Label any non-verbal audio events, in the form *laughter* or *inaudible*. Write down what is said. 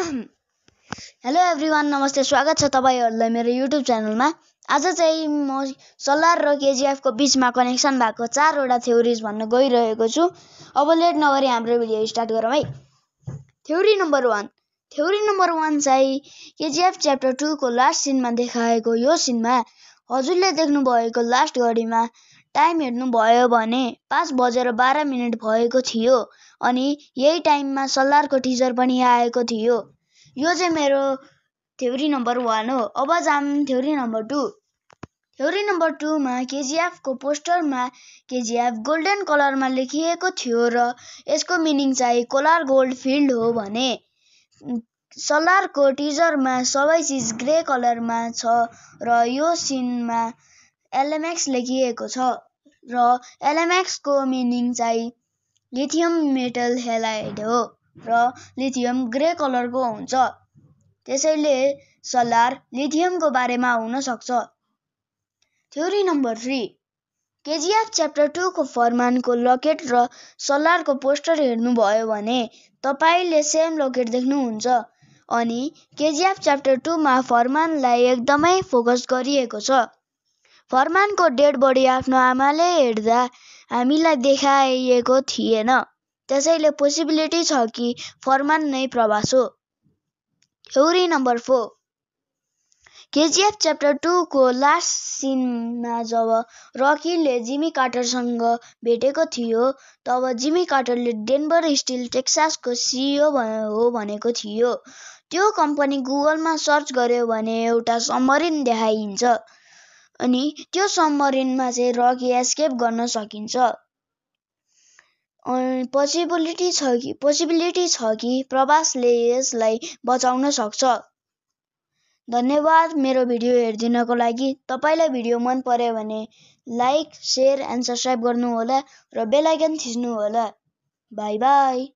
hello *coughs* everyone नमस्ते स्वागत छ तपाईँहरूलाई मेरो युट्युब च्यानलमा आज चाहिँ म सल्लाह र केजिएफको बिचमा कनेक्सन भएको चारवटा थ्योरिज भन्न गइरहेको छु अब लेट नगरी हाम्रो भिडियो स्टार्ट गरौँ है theory number one theory number one चाहिँ केजिएफ च्याप्टर टूको लास्ट सिनमा देखाएको यो सिनमा हजुरले देख्नुभएको लास्ट घडीमा टाइम हेर्नुभयो भने पाँच बजेर बाह्र मिनट भएको थियो अनि यही टाइममा सल्लारको टिचर पनि आएको थियो यो चाहिँ मेरो थ्योरी नम्बर वान हो अब जाम theory number two theory number टूमा केजिएफको पोस्टरमा केजिएफ गोल्डन कलरमा लेखिएको थियो र यसको मिनिङ चाहिँ कोलर गोल्ड फिल्ड हो भने सल्लाहको टिजरमा सबै चिज ग्रे कलरमा छ र यो सिनमा एलएमएक्स लेखिएको छ र एलएमएक्सको मिनिङ चाहिँ लिथियम मेटल हेलाइड हो र लिथियम ग्रे कलरको हुन्छ त्यसैले सल्लाह लिथियमको बारेमा हुनसक्छ theory number three KGF chapter टूको फरमानको लकेट र सल्लारको पोस्टर हेर्नुभयो भने तपाईँले सेम लकेट देख्नुहुन्छ अनि केजिएफ च्याप्टर टूमा फरमानलाई एकदमै फोकस गरिएको छ फरमानको डेड बडी आफ्नो आमाले हेर्दा हामीलाई देखाइएको थिएन त्यसैले पोसिबिलिटी छ कि फरमान नै प्रवास हो theory number four KGF chapter टूको लास्ट सिनमा जब रकीले जिमी कार्टरसँग भेटेको थियो तब जिमी काटरले डेनबर स्टिल टेक्सासको सिइओ हो भनेको थियो त्यो कम्पनी गुगलमा सर्च गर्यो भने एउटा समरिन देखाइन्छ अनि त्यो सबमरिनमा चाहिँ रक एस्केप गर्न सकिन्छ पोसिबिलिटी छ कि पोसिबिलिटी छ कि प्रवासले यसलाई बचाउन सक्छ धन्यवाद मेरो भिडियो हेरिदिनको लागि तपाईँलाई भिडियो मन पर्यो भने लाइक सेयर एन्ड सब्सक्राइब गर्नुहोला र बेलायकन थिच्नुहोला बाई बाई